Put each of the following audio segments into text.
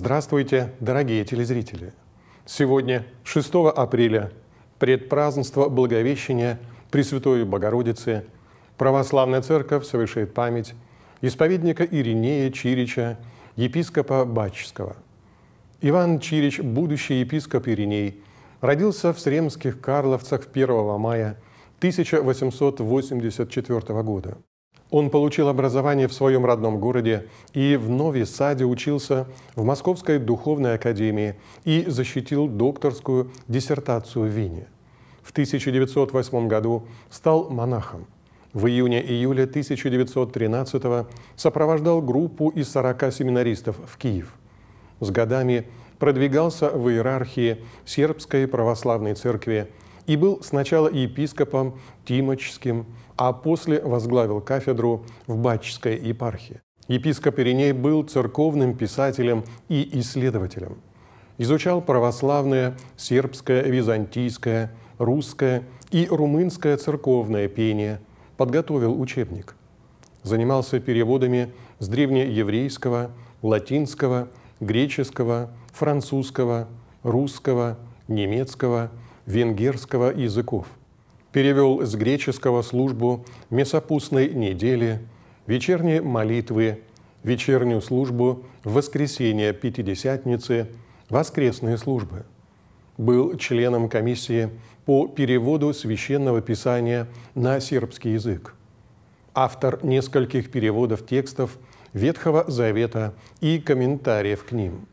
Здравствуйте, дорогие телезрители! Сегодня, 6 апреля, предпразднство Благовещения Пресвятой Богородицы, Православная Церковь совершает память исповедника Иринея Чирича, епископа Бачского. Иван Чирич, будущий епископ Ириней, родился в Сремских Карловцах 1 мая 1884 года. Он получил образование в своем родном городе и в Нови Саде учился в Московской духовной академии и защитил докторскую диссертацию в Вине. В 1908 году стал монахом. В июне-июле 1913 сопровождал группу из 40 семинаристов в Киев. С годами продвигался в иерархии Сербской православной церкви – и был сначала епископом Тимочским, а после возглавил кафедру в Бачской епархии. Епископ Ириней был церковным писателем и исследователем. Изучал православное, сербское, византийское, русское и румынское церковное пение, подготовил учебник. Занимался переводами с древнееврейского, латинского, греческого, французского, русского, немецкого – венгерского языков. Перевел с греческого службу месопустной недели, вечерние молитвы, вечернюю службу в воскресенье Пятидесятницы, воскресные службы. Был членом комиссии по переводу священного писания на сербский язык. Автор нескольких переводов текстов Ветхого Завета и комментариев к ним.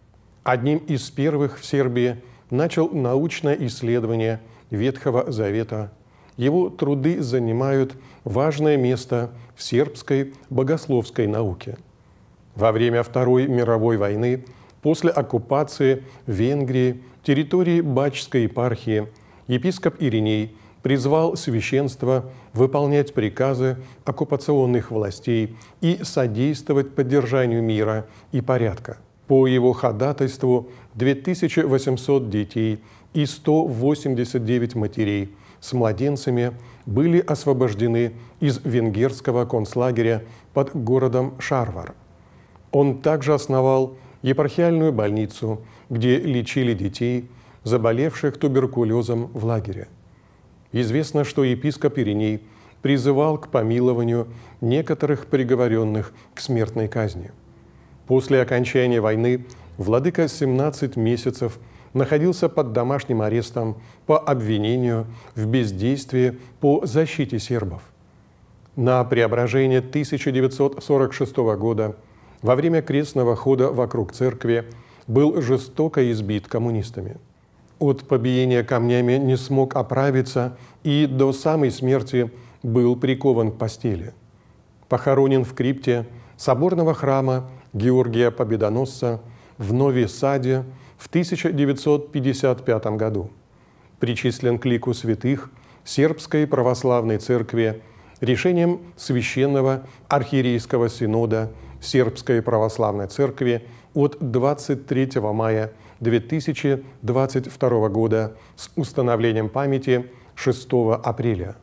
Одним из первых в Сербии – начал научное исследование Ветхого Завета. Его труды занимают важное место в сербской богословской науке. Во время Второй мировой войны, после оккупации Венгрии территории Бачской епархии, епископ Ириней призвал священство выполнять приказы оккупационных властей и содействовать поддержанию мира и порядка – по его ходатайству 2800 детей и 189 матерей с младенцами были освобождены из венгерского концлагеря под городом Шарвар. Он также основал епархиальную больницу, где лечили детей, заболевших туберкулезом в лагере. Известно, что епископ Ириней призывал к помилованию некоторых приговоренных к смертной казни – После окончания войны владыка 17 месяцев находился под домашним арестом по обвинению в бездействии по защите сербов. На преображение 1946 года во время крестного хода вокруг церкви был жестоко избит коммунистами. От побиения камнями не смог оправиться и до самой смерти был прикован к постели. Похоронен в крипте соборного храма Георгия Победоносца в Нови Саде в 1955 году. Причислен к лику святых Сербской Православной Церкви решением Священного Архиерейского Синода Сербской Православной Церкви от 23 мая 2022 года с установлением памяти 6 апреля.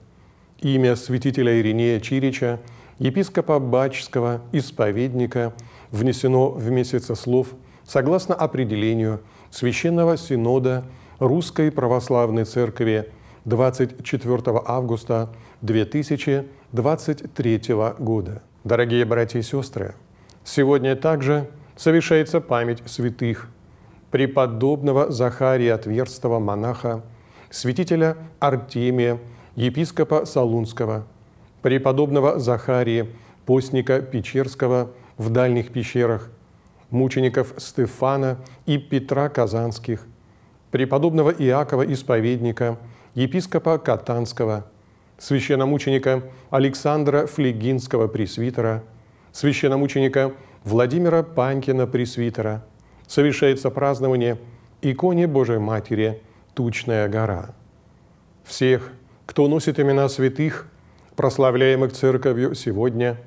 Имя святителя Иринея Чирича, епископа Бачского, исповедника – внесено в месяце слов согласно определению Священного Синода Русской Православной Церкви 24 августа 2023 года. Дорогие братья и сестры, сегодня также совершается память святых преподобного Захария Тверстого монаха, святителя Артемия, епископа Солунского, преподобного Захария, постника Печерского – в дальних пещерах, мучеников Стефана и Петра Казанских, преподобного Иакова Исповедника, епископа Катанского, священномученика Александра Флегинского пресвитера, священномученика Владимира Панькина пресвитера, совершается празднование иконе Божией Матери «Тучная гора». Всех, кто носит имена святых, прославляемых Церковью сегодня –